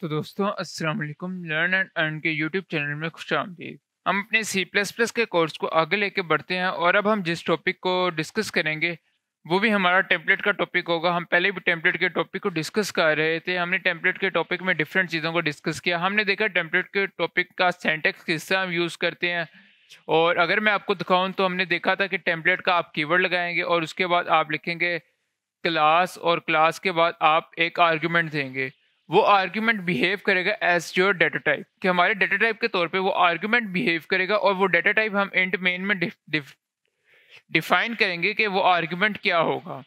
तो दोस्तों अस्सलाम वालेकुम लर्न एंड अर्न के यूट्यूब चैनल में खुश आमदीद हम अपने सी प्लस प्लस के कोर्स को आगे लेके बढ़ते हैं और अब हम जिस टॉपिक को डिस्कस करेंगे वो भी हमारा टेम्पलेट का टॉपिक होगा हम पहले भी टेम्पलेट के टॉपिक को डिस्कस कर रहे थे हमने टेम्पलेट के टॉपिक में डिफरेंट चीज़ों को डिस्कस किया हमने देखा टेम्पलेट के टॉपिक का सेंटेक्स किससे हम यूज़ करते हैं और अगर मैं आपको दिखाऊँ तो हमने देखा था कि टेम्पलेट का आप कीवर्ड लगाएंगे और उसके बाद आप लिखेंगे क्लास और क्लास के बाद आप एक आर्ग्यूमेंट देंगे वो आर्ग्यूमेंट बिहेव करेगा एज योर डेटा टाइप कि हमारे डेटा टाइप के तौर पे वो आर्ग्यूमेंट बिहेव करेगा और वो डेटा टाइप हम इंट मेन में डिफाइन करेंगे कि वो आर्ग्यूमेंट क्या होगा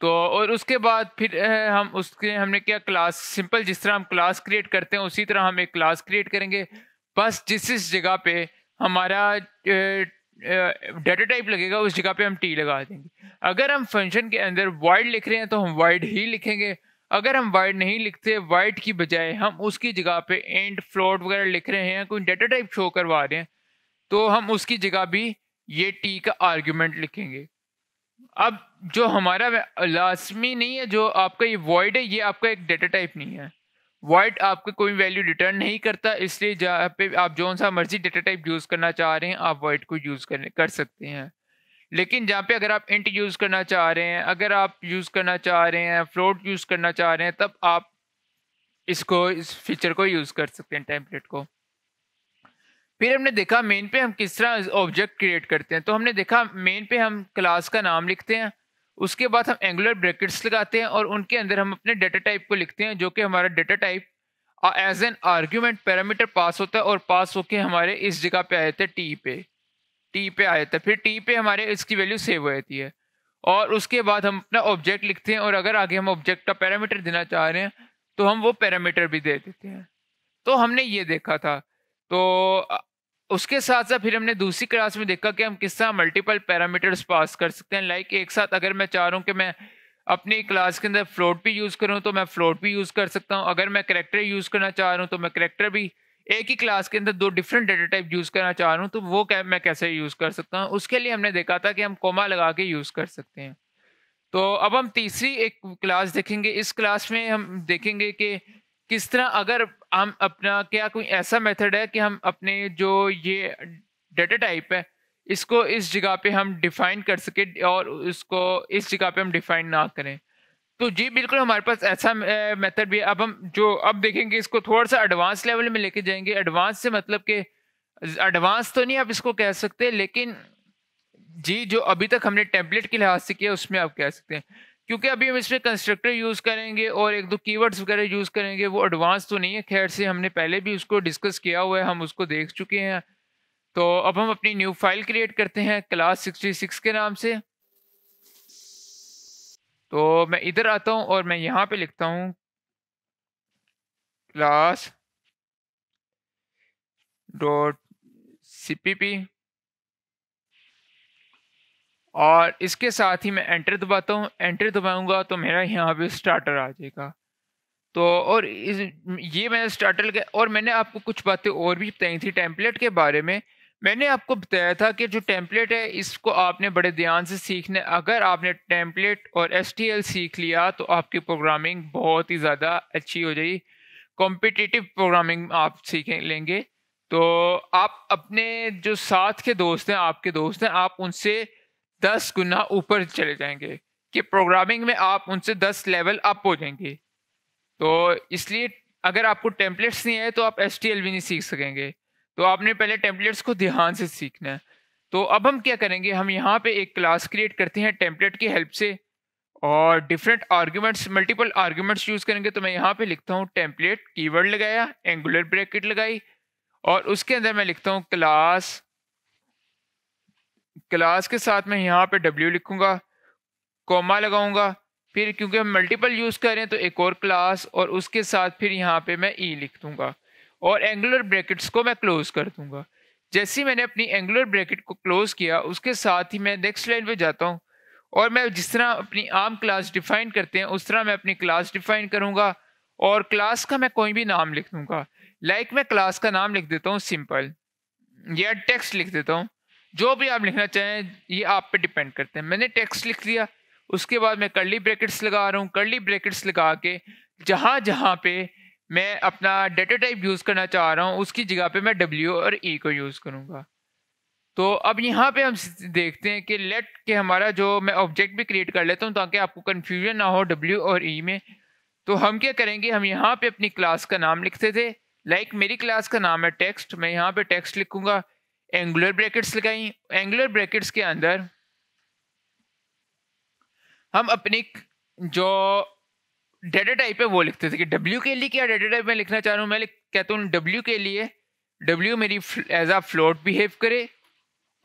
तो और उसके बाद फिर हम उसके हमने क्या क्लास सिंपल जिस तरह हम क्लास क्रिएट करते हैं उसी तरह हम एक क्लास क्रिएट करेंगे बस जिस जिस जगह पे हमारा डेटा टाइप लगेगा उस जगह पे हम टी लगा देंगे अगर हम फंक्शन के अंदर वाइड लिख रहे हैं तो हम वाइड ही लिखेंगे अगर हम वर्ड नहीं लिखते वर्ड की बजाय हम उसकी जगह पे एंड फ्लोट वगैरह लिख रहे हैं कोई डेटा टाइप शो करवा रहे हैं तो हम उसकी जगह भी ये टी का आर्ग्यूमेंट लिखेंगे अब जो हमारा लाजमी नहीं है जो आपका ये वर्ड है ये आपका एक डेटा टाइप नहीं है वर्ड आपका कोई वैल्यू रिटर्न नहीं करता इसलिए जहाँ पे आप जो सा मर्जी डेटा टाइप यूज़ करना चाह रहे हैं आप वर्ड को यूज़ कर सकते हैं लेकिन जहाँ पे अगर आप इंट यूज़ करना चाह रहे हैं अगर आप यूज़ करना चाह रहे हैं फ्लोट यूज़ करना चाह रहे हैं तब आप इसको इस फीचर को यूज़ कर सकते हैं टेम्पलेट को फिर हमने देखा मेन पे हम किस तरह ऑब्जेक्ट क्रिएट करते हैं तो हमने देखा मेन पे हम क्लास का नाम लिखते हैं उसके बाद हम एंगुलर ब्रैकेट्स लगाते हैं और उनके अंदर हम अपने डेटा टाइप को लिखते हैं जो कि हमारा data type as an argument parameter pass होता है और पास होके हमारे इस जगह पे आए थे टी पे टी पे आ जाता है फिर टी पे हमारे इसकी वैल्यू सेव हो जाती है और उसके बाद हम अपना ऑब्जेक्ट लिखते हैं और अगर आगे हम ऑब्जेक्ट का पैरामीटर देना चाह रहे हैं तो हम वो पैरामीटर भी दे देते हैं तो हमने ये देखा था तो उसके साथ साथ फिर हमने दूसरी क्लास में देखा कि हम किस तरह मल्टीपल पैरामीटर्स पास कर सकते हैं लाइक एक साथ अगर मैं चाह रहा हूँ कि मैं अपनी क्लास के अंदर फ्लोट भी यूज़ करूँ तो मैं फ्लोट भी यूज़ कर सकता हूँ अगर मैं करेक्टर यूज़ करना चाह रहा हूँ तो मैं करेक्टर भी एक ही क्लास के अंदर दो डिफरेंट डेटा टाइप यूज़ करना चाह रहा हूँ तो वो क्या मैं कैसे यूज़ कर सकता हूँ उसके लिए हमने देखा था कि हम कोमा लगा के यूज़ कर सकते हैं तो अब हम तीसरी एक क्लास देखेंगे इस क्लास में हम देखेंगे कि किस तरह अगर हम अपना क्या कोई ऐसा मेथड है कि हम अपने जो ये डेटा टाइप है इसको इस जगह पे हम डिफ़ाइन कर सके और उसको इस जगह पे हम डिफ़ाइन ना करें तो जी बिल्कुल हमारे पास ऐसा मेथड भी है अब हम जो अब देखेंगे इसको थोड़ा सा एडवांस लेवल में लेके जाएंगे एडवांस से मतलब कि एडवांस तो नहीं आप इसको कह सकते लेकिन जी जो अभी तक हमने टेम्पलेट के लिहाज से किया उसमें आप कह सकते हैं क्योंकि अभी हम इसमें कंस्ट्रक्टर यूज़ करेंगे और एक दो कीवर्ड्स वगैरह यूज़ करेंगे वो एडवांस तो नहीं है खैर से हमने पहले भी उसको डिस्कस किया हुआ है हम उसको देख चुके हैं तो अब हम अपनी न्यू फाइल क्रिएट करते हैं क्लास 66 के नाम से तो मैं इधर आता हूं और मैं यहाँ पे लिखता हूँ class dot C P P और इसके साथ ही मैं एंटर दबाता हूँ एंटर दबाऊंगा तो मेरा यहाँ पे स्टार्टर आ जाएगा तो और इस ये मैंने स्टार्टर और मैंने आपको कुछ बातें और भी बताई थी टेम्पलेट के बारे में मैंने आपको बताया था कि जो टेम्पलेट है इसको आपने बड़े ध्यान से सीखना है अगर आपने टेम्पलेट और एस सीख लिया तो आपकी प्रोग्रामिंग बहुत ही ज़्यादा अच्छी हो जाएगी कॉम्पिटिटिव प्रोग्रामिंग आप सीख लेंगे तो आप अपने जो साथ के दोस्त हैं आपके दोस्त हैं आप उनसे दस गुना ऊपर चले जाएंगे कि प्रोग्रामिंग में आप उनसे दस लेवल अप हो जाएंगे तो इसलिए अगर आपको टेम्पलेट्स नहीं है तो आप एस भी नहीं सीख सकेंगे तो आपने पहले टेम्पलेट्स को ध्यान से सीखना है तो अब हम क्या करेंगे हम यहाँ पे एक क्लास क्रिएट करते हैं टेम्पलेट की हेल्प से और different arguments multiple arguments use करेंगे तो मैं यहाँ पे लिखता हूँ टेम्पलेट कीवर्ड लगाया एंगुलर ब्रैकेट लगाई और उसके अंदर मैं लिखता हूँ क्लास क्लास के साथ मैं यहाँ पे डब्ल्यू लिखूँगा कॉमा लगाऊँगा फिर क्योंकि हम मल्टीपल यूज़ कर रहे हैं तो एक और क्लास और उसके साथ फिर यहाँ पे मैं ई e लिख दूँगा और एंगुलर ब्रैकेट्स को मैं क्लोज कर दूंगा जैसे ही मैंने अपनी एंगुलर ब्रैकेट को क्लोज किया उसके साथ ही मैं नेक्स्ट लाइन पे जाता हूँ और मैं जिस तरह अपनी आम क्लास डिफाइन करते हैं उस तरह मैं अपनी क्लास डिफाइन करूँगा और क्लास का मैं कोई भी नाम लिख दूँगा लाइक like मैं क्लास का नाम लिख देता हूँ सिंपल या टेक्स्ट लिख देता हूँ जो भी आप लिखना चाहें ये आप पे डिपेंड करते हैं मैंने टेक्स्ट लिख लिया उसके बाद मैं कर्ली ब्रैकेट्स लगा रहा हूँ कर्ली ब्रैकेट्स लगा के जहाँ जहाँ पे मैं अपना डेटा टाइप यूज़ करना चाह रहा हूँ उसकी जगह पे मैं डब्ल्यू और ई e को यूज़ करूँगा तो अब यहाँ पे हम देखते हैं कि लेट के हमारा जो मैं ऑब्जेक्ट भी क्रिएट कर लेता हूँ ताकि आपको कन्फ्यूजन ना हो डब्ल्यू और ई e में तो हम क्या करेंगे हम यहाँ पे अपनी क्लास का नाम लिखते थे लाइक like मेरी क्लास का नाम है टेक्स्ट मैं यहाँ पर टेक्स्ट लिखूँगा एंगुलर ब्रैकेट्स लगाई एंगुलर ब्रैकेट्स के अंदर हम अपनी जो डेटा टाइप पे वो लिखते थे कि डब्ल्यू के लिए क्या डेटा टाइप में लिखना चाह रहा हूँ मैं कहता हूँ डब्ल्यू के लिए डब्ल्यू मेरी एज आ फ्लोट बिहेव करे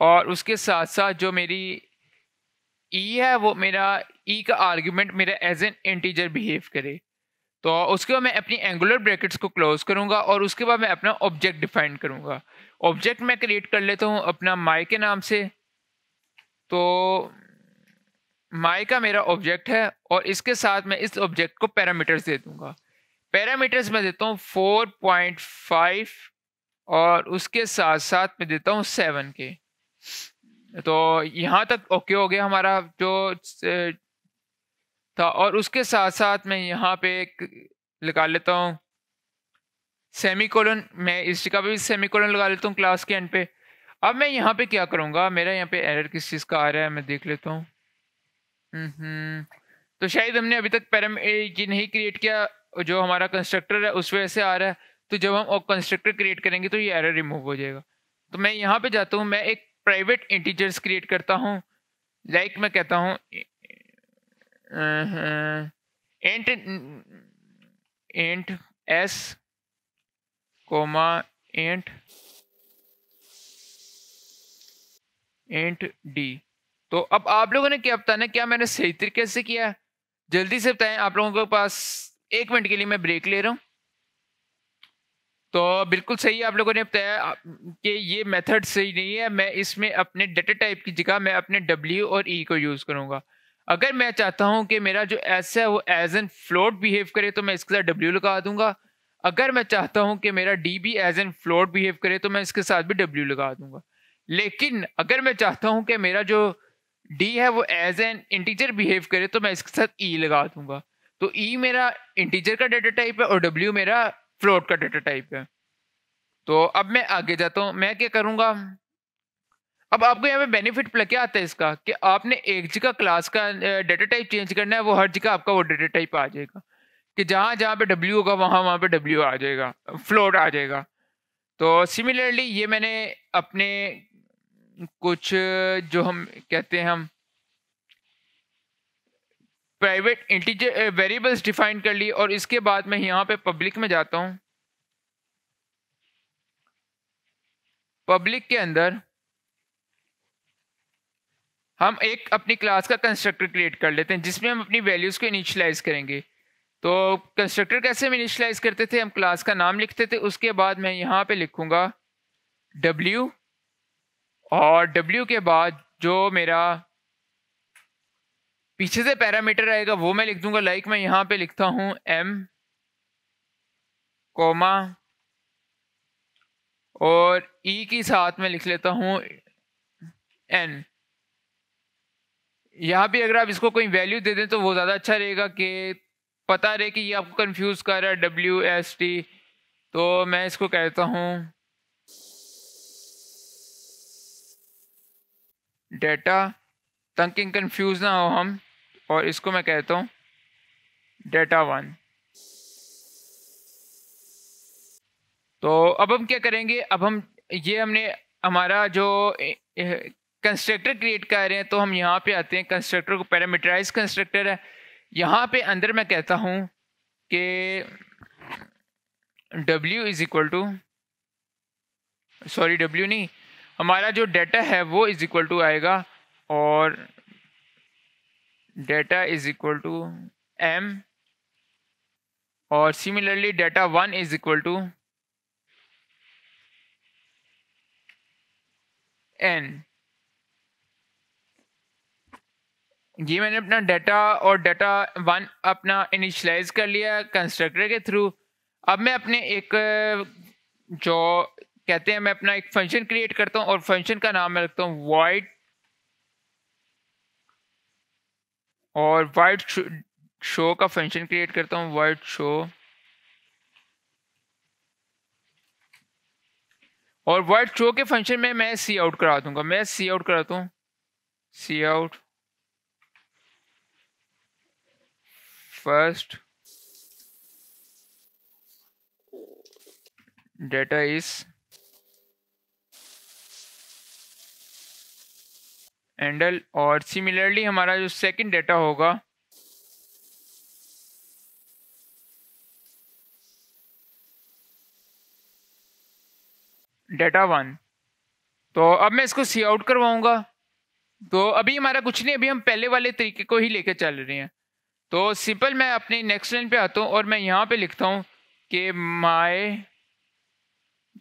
और उसके साथ साथ जो मेरी ई e है वो मेरा ई e का आर्ग्यूमेंट मेरा एज एन इंटीजर बिहेव करे तो उसके बाद मैं अपनी एंगुलर ब्रैकेट्स को क्लोज करूँगा और उसके बाद मैं अपना ऑब्जेक्ट डिफाइन करूँगा ऑब्जेक्ट मैं क्रिएट कर लेता हूँ अपना माई के नाम से तो माई का मेरा ऑब्जेक्ट है और इसके साथ मैं इस ऑब्जेक्ट को पैरामीटर्स दे दूंगा पैरामीटर्स मैं देता हूँ फोर पॉइंट फाइव और उसके साथ साथ मैं देता हूँ सेवन के तो यहाँ तक ओके हो गया हमारा जो था और उसके साथ साथ मैं यहाँ पे लगा लेता हूँ सेमी कोलन मैं इस जगह पे भी सेमी कोलन लगा लेता हूँ क्लास के एंड पे अब मैं यहाँ पे क्या करूँगा मेरा यहाँ पे एरर किस चीज़ का आ रहा है मैं देख लेता हूँ हम्म। तो शायद हमने अभी तक पैराम ये नहीं क्रिएट किया जो हमारा कंस्ट्रक्टर है उस वजह से आ रहा है तो जब हम कंस्ट्रक्टर क्रिएट करेंगे तो ये एरर रिमूव हो जाएगा तो मैं यहाँ पे जाता हूँ मैं एक प्राइवेट इंटीजर्स क्रिएट करता हूँ लाइक मैं कहता हूँ int int S comma int int D तो अब आप लोगों ने क्या बताना क्या मैंने सही तरीके से किया है जल्दी से बताएं आप लोगों के पास एक मिनट के लिए मैं ब्रेक ले रहा हूँ तो बिल्कुल सही आप लोगों ने बताया कि ये मेथड सही नहीं है मैं इसमें अपने डेटा टाइप की जगह मैं अपने डब्ल्यू और ई e को यूज़ करूँगा अगर मैं चाहता हूँ कि मेरा जो एस है वो एज एन फ्लोट बिहेव करे तो मैं इसके साथ डब्ल्यू लगा दूंगा अगर मैं चाहता हूँ कि मेरा D B as an float behave करे तो मैं इसके साथ भी डब्ल्यू लगा दूंगा लेकिन अगर मैं चाहता हूँ कि मेरा जो डी है वो एज एन इंटीजर बिहेव करे तो मैं इसके साथ ई e लगा दूंगा तो ई e मेरा इंटीजर का डाटा टाइप है और डब्ल्यू मेरा फ्लोट का डाटा टाइप है तो अब मैं आगे जाता हूँ मैं क्या करूँगा अब आपको यहाँ पे बेनिफिट प्लग क्या आता है इसका कि आपने एक जगह क्लास का डाटा टाइप चेंज करना है वो हर जगह आपका वो डाटा टाइप आ जाएगा कि जहाँ जहाँ पे डब्ल्यू होगा वहाँ वहाँ पे डब्ल्यू आ जाएगा फ्लोट आ जाएगा तो सिमिलरली ये मैंने अपने कुछ जो हम कहते हैं हम प्राइवेट इंटीजर वेरिएबल्स डिफाइन कर ली और इसके बाद मैं यहाँ पे पब्लिक में जाता हूँ पब्लिक के अंदर हम एक अपनी क्लास का कंस्ट्रक्टर क्रिएट कर लेते हैं जिसमें हम अपनी वैल्यूज़ को इनिशलाइज करेंगे तो कंस्ट्रक्टर कैसे हम इनिशलाइज करते थे हम क्लास का नाम लिखते थे उसके बाद मैं यहाँ पे लिखूँगा डब्ल्यू और W के बाद जो मेरा पीछे से पैरामीटर आएगा वो मैं लिख दूंगा लाइक मैं यहाँ पे लिखता हूँ M कोमा और E की साथ में लिख लेता हूँ N यहाँ भी अगर आप इसको कोई वैल्यू दे दें तो वो ज़्यादा अच्छा रहेगा कि पता रहे कि ये आपको कंफ्यूज कर रहा है डब्ल्यू एस टी तो मैं इसको कहता हूँ डेटा तंकिंग कन्फ्यूज़ ना हो हम और इसको मैं कहता हूँ डेटा वन तो अब हम क्या करेंगे अब हम ये हमने हमारा जो कंस्ट्रक्टर क्रिएट कर रहे हैं तो हम यहाँ पे आते हैं कंस्ट्रक्टर को पैरामीटराइज कंस्ट्रक्टर है यहाँ पे अंदर मैं कहता हूँ कि W is equal to sorry W नहीं हमारा जो डेटा है वो इज़ इक्वल टू आएगा और data is equal to M और similarly data one is equal to N ये मैंने अपना डाटा और डाटा वन अपना इनिशलाइज कर लिया कंस्ट्रक्टर के थ्रू अब मैं अपने एक जो कहते हैं मैं अपना एक फंक्शन क्रिएट करता हूं और फंक्शन का नाम मैं रखता हूं वाइट और वाइट शो का फंक्शन क्रिएट करता हूं वाइट शो और वाइट शो के फंक्शन में मैं सी आउट करा दूंगा मैं सी आउट कराता हूं C out first data is endl और सिमिलरली हमारा जो सेकंड डेटा होगा डेटा वन तो अब मैं इसको सी आउट करवाऊंगा तो अभी हमारा कुछ नहीं अभी हम पहले वाले तरीके को ही लेकर चल रहे हैं तो सिंपल मैं अपने नेक्स्ट लाइन पे आता हूँ और मैं यहाँ पे लिखता हूँ कि माई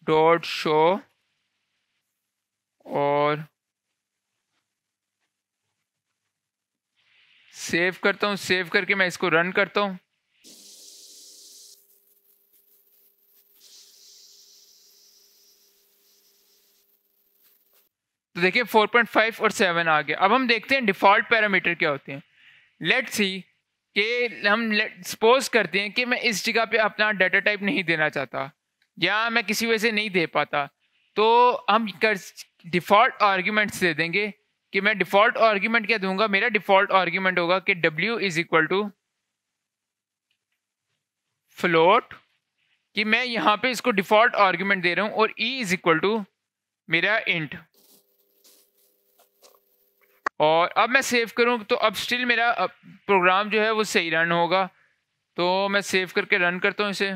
डॉट शो और सेव करता हूँ सेव करके मैं इसको रन करता हूँ तो देखिए 4.5 और 7 आ गया अब हम देखते हैं डिफ़ॉल्ट पैरामीटर क्या होते हैं लेट सी के हम सपोज करते हैं कि मैं इस जगह पे अपना डाटा टाइप नहीं देना चाहता या मैं किसी वजह से नहीं दे पाता तो हम कर डिफ़ॉल्ट आर्ग्यूमेंट्स दे देंगे कि मैं डिफॉल्ट आर्ग्यूमेंट क्या दूंगा मेरा डिफॉल्ट आर्ग्यूमेंट होगा कि W is equal to float कि मैं यहाँ पे इसको डिफॉल्ट आर्ग्यूमेंट दे रहा हूँ और E इज इक्वल टू मेरा इंट और अब मैं सेव करूँ तो अब स्टिल मेरा प्रोग्राम जो है वो सही रन होगा तो मैं सेव करके रन करता हूँ इसे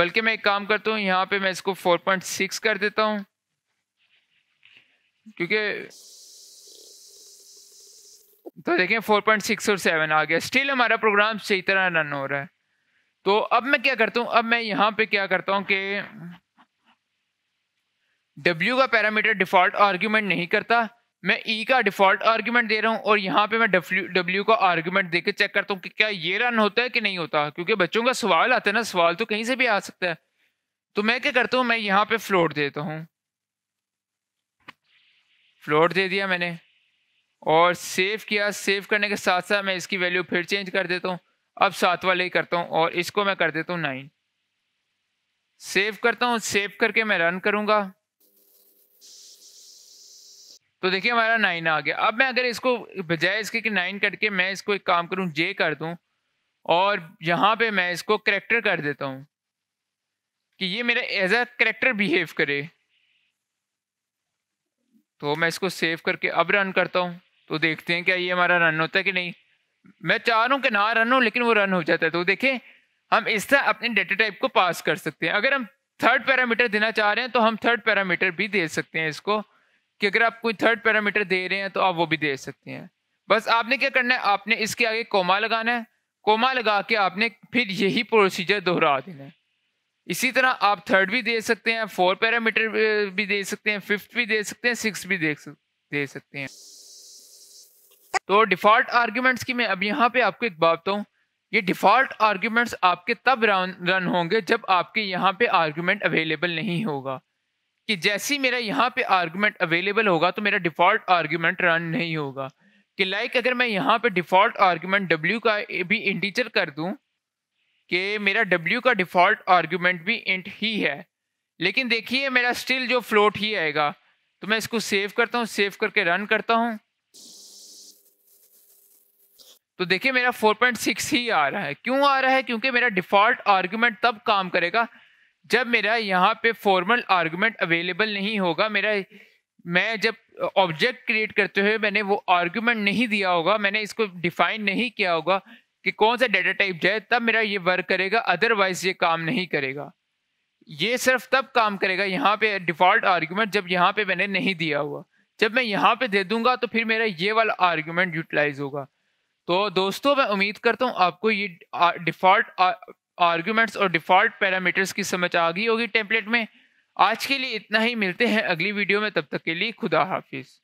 बल्कि मैं एक काम करता हूँ यहाँ पे मैं इसको 4.6 कर देता हूं क्योंकि तो देखें 4.6 और 7 आ गया स्टिल हमारा प्रोग्राम सही तरह रन हो रहा है तो अब मैं क्या करता हूँ अब मैं यहाँ पे क्या करता हूँ कि W का पैरामीटर डिफ़ॉल्ट आर्ग्यूमेंट नहीं करता मैं E का डिफ़ॉल्ट आर्ग्यूमेंट दे रहा हूँ और यहाँ पे मैं W का आर्ग्यूमेंट देके चेक करता हूँ कि क्या ये रन होता है कि नहीं होता क्योंकि बच्चों का सवाल आता है ना सवाल तो कहीं से भी आ सकता है तो मैं क्या करता हूँ मैं यहाँ पे फ्लोट देता हूँ फ्लोट दे दिया मैंने और सेव किया सेव करने के साथ साथ मैं इसकी वैल्यू फिर चेंज कर देता हूँ अब सात वाले ही करता हूँ और इसको मैं कर देता हूँ नाइन सेव करता हूँ सेव करके मैं रन करूँगा तो देखिए हमारा नाइन आ गया अब मैं अगर इसको बजाय इसके कि नाइन करके मैं इसको एक काम करूँ जे कर दूँ और यहाँ पे मैं इसको करेक्टर कर देता हूँ कि ये मेरा एज अ करेक्टर बिहेव करे तो मैं इसको सेव करके अब रन करता हूँ तो देखते हैं क्या ये हमारा रन होता है कि नहीं मैं चाह रहा हूँ कि ना रन हो लेकिन वो रन हो जाता है तो देखें हम इस तरह अपने डेटा टाइप को पास कर सकते हैं अगर हम थर्ड पैरामीटर देना चाह रहे हैं तो हम थर्ड पैरामीटर भी दे सकते हैं इसको कि अगर आप कोई थर्ड पैरामीटर दे रहे हैं तो आप वो भी दे सकते हैं बस आपने क्या करना है आपने इसके आगे कोमा लगाना है कोमा लगा के आपने फिर यही प्रोसीजर दोहरा देना है इसी तरह आप थर्ड भी दे सकते हैं फोर पैरामीटर भी दे सकते हैं फिफ्थ भी दे सकते हैं सिक्स भी दे सकते हैं तो डिफ़ॉल्ट आर्ग्यूमेंट्स की मैं अब यहाँ पे आपको एक बात बताऊँ ये डिफ़ॉल्ट आर्ग्यूमेंट्स आपके तब रन रन होंगे जब आपके यहाँ पे आर्ग्यूमेंट अवेलेबल नहीं होगा कि जैसे ही मेरा यहाँ पे आर्ग्यूमेंट अवेलेबल होगा तो मेरा डिफ़ॉल्ट आर्ग्यूमेंट रन नहीं होगा कि लाइक अगर मैं यहाँ पे डिफ़ॉल्ट आर्ग्यूमेंट डब्ल्यू का भी इंटीचर कर दूँ कि मेरा डब्ल्यू का डिफ़ॉल्ट आर्ग्यूमेंट भी इंट ही है लेकिन देखिए मेरा स्टिल जो फ्लोट ही आएगा तो मैं इसको सेव करता हूँ सेव करके रन करता हूँ तो देखिए मेरा 4.6 ही आ रहा है क्यों आ रहा है क्योंकि मेरा डिफ़ॉल्ट आर्गुमेंट तब काम करेगा जब मेरा यहाँ पे फॉर्मल आर्गुमेंट अवेलेबल नहीं होगा मेरा मैं जब ऑब्जेक्ट क्रिएट करते हुए मैंने वो आर्गुमेंट नहीं दिया होगा मैंने इसको डिफाइन नहीं किया होगा कि कौन सा डेटा टाइप जाए तब मेरा ये वर्क करेगा अदरवाइज ये काम नहीं करेगा ये सिर्फ तब काम करेगा यहाँ पे डिफ़ॉल्ट आर्गुमेंट जब यहाँ पे मैंने नहीं दिया हुआ जब मैं यहाँ पे दे दूंगा तो फिर मेरा ये वाला आर्गुमेंट यूटिलाइज होगा तो दोस्तों मैं उम्मीद करता हूँ आपको ये डिफ़ॉल्ट आर्ग्यूमेंट्स और डिफ़ॉल्ट पैरामीटर्स की समझ आ गई होगी टेम्पलेट में आज के लिए इतना ही मिलते हैं अगली वीडियो में तब तक के लिए खुदा हाफिज़